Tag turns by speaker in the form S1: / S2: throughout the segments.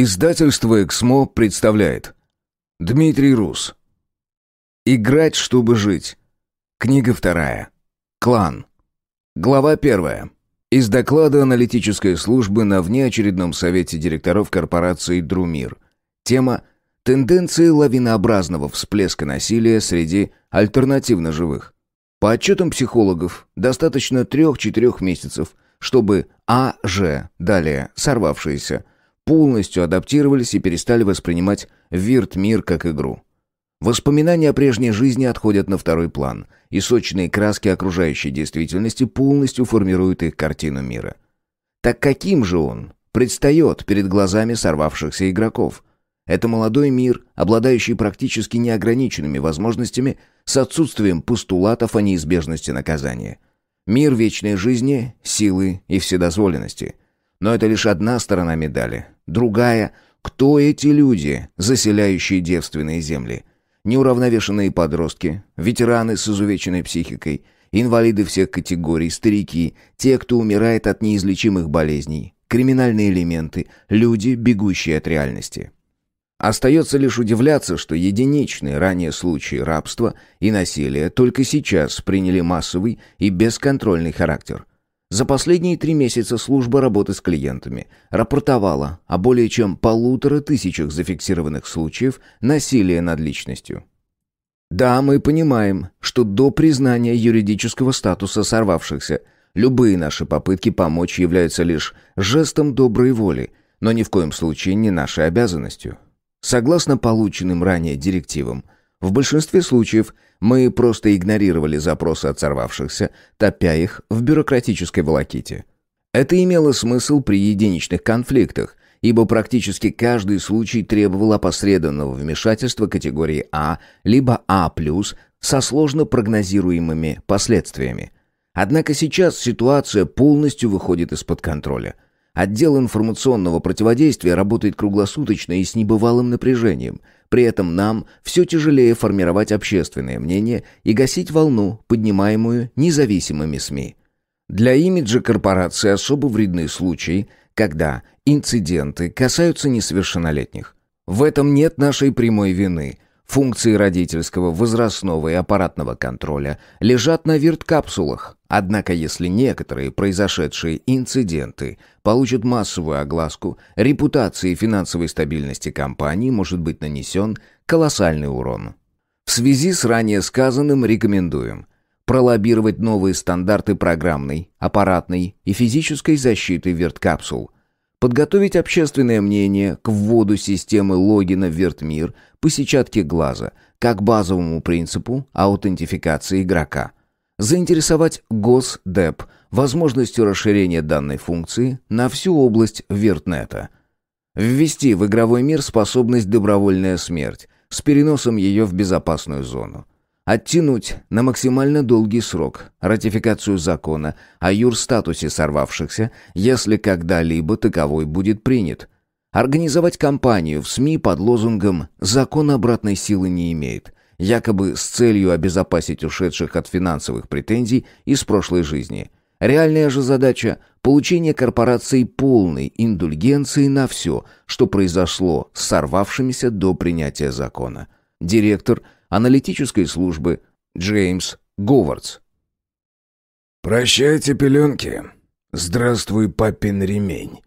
S1: Издательство «Эксмо» представляет Дмитрий Рус «Играть, чтобы жить» Книга вторая Клан Глава первая Из доклада аналитической службы на внеочередном совете директоров корпорации «Друмир» Тема «Тенденции лавинообразного всплеска насилия среди альтернативно живых» По отчетам психологов, достаточно 3-4 месяцев, чтобы АЖ, далее сорвавшиеся, полностью адаптировались и перестали воспринимать вирт-мир как игру. Воспоминания о прежней жизни отходят на второй план, и сочные краски окружающей действительности полностью формируют их картину мира. Так каким же он предстает перед глазами сорвавшихся игроков? Это молодой мир, обладающий практически неограниченными возможностями с отсутствием постулатов о неизбежности наказания. Мир вечной жизни, силы и вседозволенности. Но это лишь одна сторона медали. Другая — кто эти люди, заселяющие девственные земли? Неуравновешенные подростки, ветераны с изувеченной психикой, инвалиды всех категорий, старики, те, кто умирает от неизлечимых болезней, криминальные элементы, люди, бегущие от реальности. Остается лишь удивляться, что единичные ранее случаи рабства и насилия только сейчас приняли массовый и бесконтрольный характер. За последние три месяца служба работы с клиентами рапортовала о более чем полутора тысячах зафиксированных случаев насилия над личностью. Да, мы понимаем, что до признания юридического статуса сорвавшихся любые наши попытки помочь являются лишь жестом доброй воли, но ни в коем случае не нашей обязанностью. Согласно полученным ранее директивам – в большинстве случаев мы просто игнорировали запросы от сорвавшихся, топя их в бюрократической волоките. Это имело смысл при единичных конфликтах, ибо практически каждый случай требовал опосредованного вмешательства категории А либо А+, со сложно прогнозируемыми последствиями. Однако сейчас ситуация полностью выходит из-под контроля – Отдел информационного противодействия работает круглосуточно и с небывалым напряжением. При этом нам все тяжелее формировать общественное мнение и гасить волну, поднимаемую независимыми СМИ. Для имиджа корпорации особо вредны случаи, когда инциденты касаются несовершеннолетних. В этом нет нашей прямой вины – Функции родительского, возрастного и аппаратного контроля лежат на верткапсулах. Однако если некоторые произошедшие инциденты получат массовую огласку, репутации и финансовой стабильности компании может быть нанесен колоссальный урон. В связи с ранее сказанным рекомендуем пролоббировать новые стандарты программной, аппаратной и физической защиты верткапсул подготовить общественное мнение к вводу системы логина в Вертмир по сетчатке глаза, как базовому принципу аутентификации игрока. Заинтересовать Госдеп возможностью расширения данной функции на всю область Вертнета. Ввести в игровой мир способность «Добровольная смерть» с переносом ее в безопасную зону. Оттянуть на максимально долгий срок ратификацию закона о юрстатусе сорвавшихся, если когда-либо таковой будет принят. Организовать кампанию в СМИ под лозунгом «Закон обратной силы не имеет», якобы с целью обезопасить ушедших от финансовых претензий из прошлой жизни. Реальная же задача – получение корпораций полной индульгенции на все, что произошло с сорвавшимися до принятия закона. Директор – аналитической службы Джеймс Говардс. «Прощайте, пеленки. Здравствуй, папин ремень».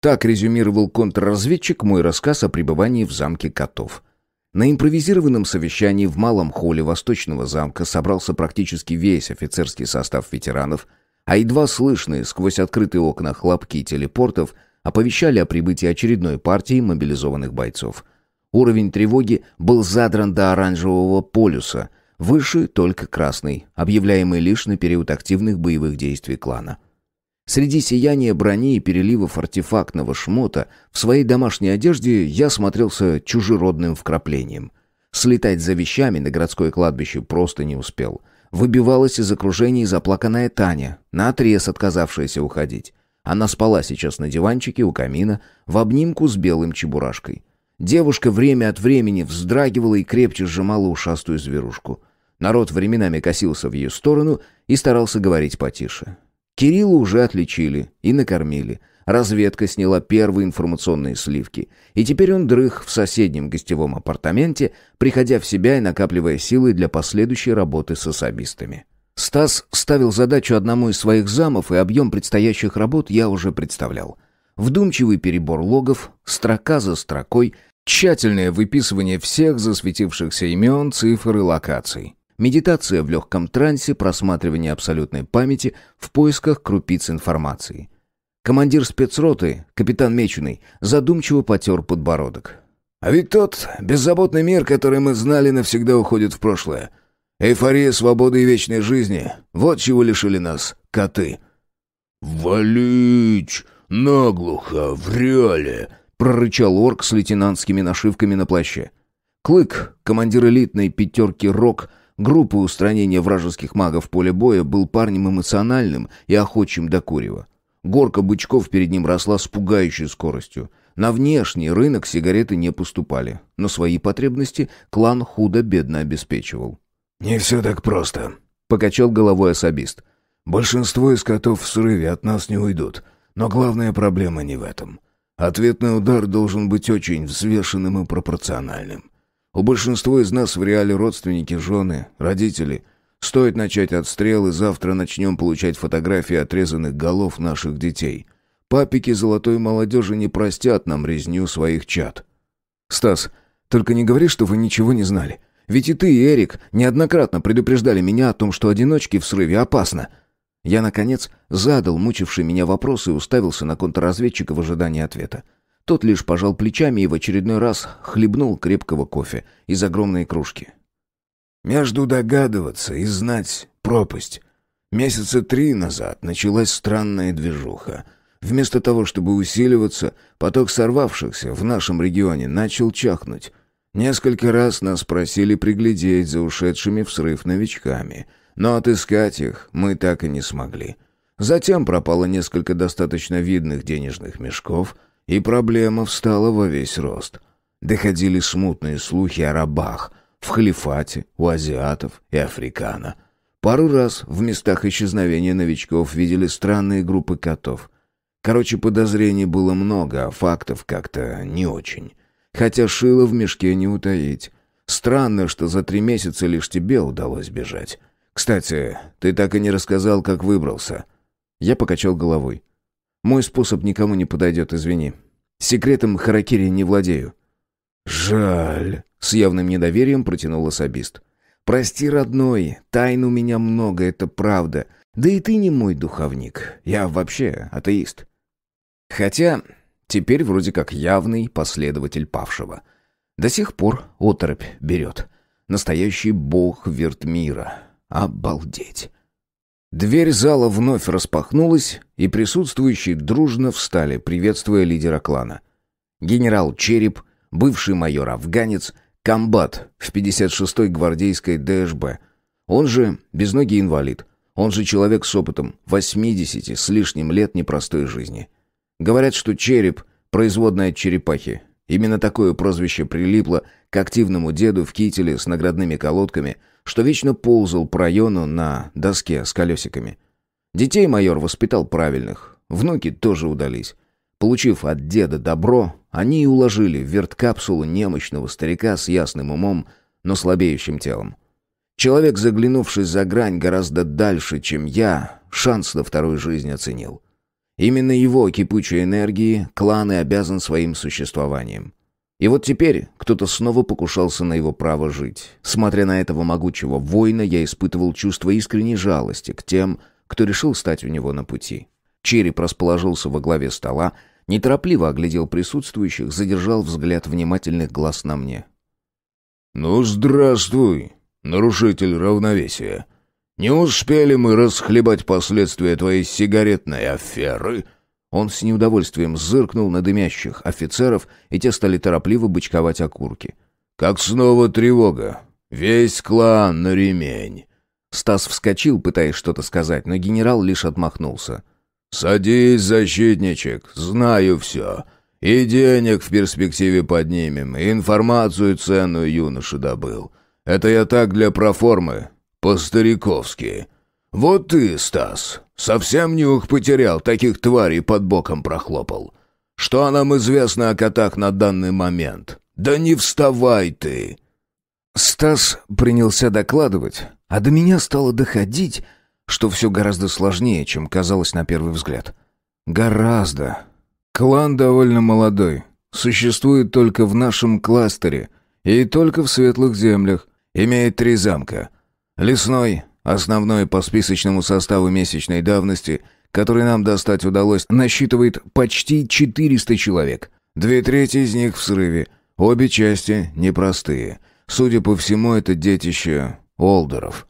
S1: Так резюмировал контрразведчик мой рассказ о пребывании в замке котов. На импровизированном совещании в малом холле Восточного замка собрался практически весь офицерский состав ветеранов, а едва слышные сквозь открытые окна хлопки телепортов оповещали о прибытии очередной партии мобилизованных бойцов – Уровень тревоги был задран до оранжевого полюса, выше только красный, объявляемый лишь на период активных боевых действий клана. Среди сияния брони и переливов артефактного шмота в своей домашней одежде я смотрелся чужеродным вкраплением. Слетать за вещами на городское кладбище просто не успел. Выбивалась из окружения заплаканная Таня, наотрез отказавшаяся уходить. Она спала сейчас на диванчике у камина, в обнимку с белым чебурашкой. Девушка время от времени вздрагивала и крепче сжимала ушастую зверушку. Народ временами косился в ее сторону и старался говорить потише. Кирилла уже отличили и накормили. Разведка сняла первые информационные сливки. И теперь он дрых в соседнем гостевом апартаменте, приходя в себя и накапливая силы для последующей работы с особистами. Стас ставил задачу одному из своих замов, и объем предстоящих работ я уже представлял. Вдумчивый перебор логов, строка за строкой, тщательное выписывание всех засветившихся имен, цифр и локаций. Медитация в легком трансе, просматривание абсолютной памяти в поисках крупиц информации. Командир спецроты, капитан Меченый, задумчиво потер подбородок. «А ведь тот беззаботный мир, который мы знали, навсегда уходит в прошлое. Эйфория свободы и вечной жизни — вот чего лишили нас коты». «Валич!» «Наглухо, в реале!» — прорычал орк с лейтенантскими нашивками на плаще. Клык, командир элитной пятерки «Рок», группы устранения вражеских магов в поле боя, был парнем эмоциональным и охочим до курева. Горка бычков перед ним росла с пугающей скоростью. На внешний рынок сигареты не поступали, но свои потребности клан худо-бедно обеспечивал. «Не все так просто», — покачал головой особист. «Большинство из котов в срыве от нас не уйдут. Но главная проблема не в этом. Ответный удар должен быть очень взвешенным и пропорциональным. У большинства из нас в реале родственники, жены, родители. Стоит начать отстрел, и завтра начнем получать фотографии отрезанных голов наших детей. Папики золотой молодежи не простят нам резню своих чад. «Стас, только не говори, что вы ничего не знали. Ведь и ты, и Эрик неоднократно предупреждали меня о том, что одиночки в срыве опасно», я, наконец, задал мучивший меня вопрос и уставился на контрразведчика в ожидании ответа. Тот лишь пожал плечами и в очередной раз хлебнул крепкого кофе из огромной кружки. «Между догадываться и знать пропасть. Месяца три назад началась странная движуха. Вместо того, чтобы усиливаться, поток сорвавшихся в нашем регионе начал чахнуть. Несколько раз нас просили приглядеть за ушедшими в срыв новичками — но отыскать их мы так и не смогли. Затем пропало несколько достаточно видных денежных мешков, и проблема встала во весь рост. Доходили смутные слухи о рабах в халифате, у азиатов и африкана. Пару раз в местах исчезновения новичков видели странные группы котов. Короче, подозрений было много, а фактов как-то не очень. Хотя шило в мешке не утаить. Странно, что за три месяца лишь тебе удалось бежать. «Кстати, ты так и не рассказал, как выбрался». Я покачал головой. «Мой способ никому не подойдет, извини. Секретом Харакири не владею». «Жаль», — с явным недоверием протянул особист. «Прости, родной, тайн у меня много, это правда. Да и ты не мой духовник. Я вообще атеист». Хотя теперь вроде как явный последователь павшего. До сих пор оторопь берет. Настоящий бог Вертмира. Обалдеть. Дверь зала вновь распахнулась, и присутствующие дружно встали, приветствуя лидера клана. Генерал Череп, бывший майор-афганец, комбат в 56-й гвардейской ДШБ. Он же безногий инвалид. Он же человек с опытом 80 с лишним лет непростой жизни. Говорят, что череп – производная от черепахи. Именно такое прозвище прилипло к активному деду в кителе с наградными колодками – что вечно ползал по району на доске с колесиками. Детей майор воспитал правильных, внуки тоже удались. Получив от деда добро, они и уложили в верткапсулу немощного старика с ясным умом, но слабеющим телом. Человек, заглянувший за грань гораздо дальше, чем я, шанс на вторую жизнь оценил. Именно его кипучей энергии кланы обязан своим существованием. И вот теперь кто-то снова покушался на его право жить. Смотря на этого могучего воина, я испытывал чувство искренней жалости к тем, кто решил стать у него на пути. Череп расположился во главе стола, неторопливо оглядел присутствующих, задержал взгляд внимательных глаз на мне. «Ну, здравствуй, нарушитель равновесия. Не успели мы расхлебать последствия твоей сигаретной аферы», он с неудовольствием зыркнул на дымящих офицеров, и те стали торопливо бычковать окурки. «Как снова тревога! Весь клан на ремень!» Стас вскочил, пытаясь что-то сказать, но генерал лишь отмахнулся. «Садись, защитничек, знаю все. И денег в перспективе поднимем, и информацию ценную юношу добыл. Это я так для проформы, по-стариковски. Вот ты, Стас, Совсем нюх потерял, таких тварей под боком прохлопал. Что нам известно о котах на данный момент? Да не вставай ты!» Стас принялся докладывать, а до меня стало доходить, что все гораздо сложнее, чем казалось на первый взгляд. «Гораздо. Клан довольно молодой. Существует только в нашем кластере и только в светлых землях. Имеет три замка. Лесной, Основной по списочному составу месячной давности, который нам достать удалось, насчитывает почти 400 человек. Две трети из них в срыве. Обе части непростые. Судя по всему, это детище Олдеров.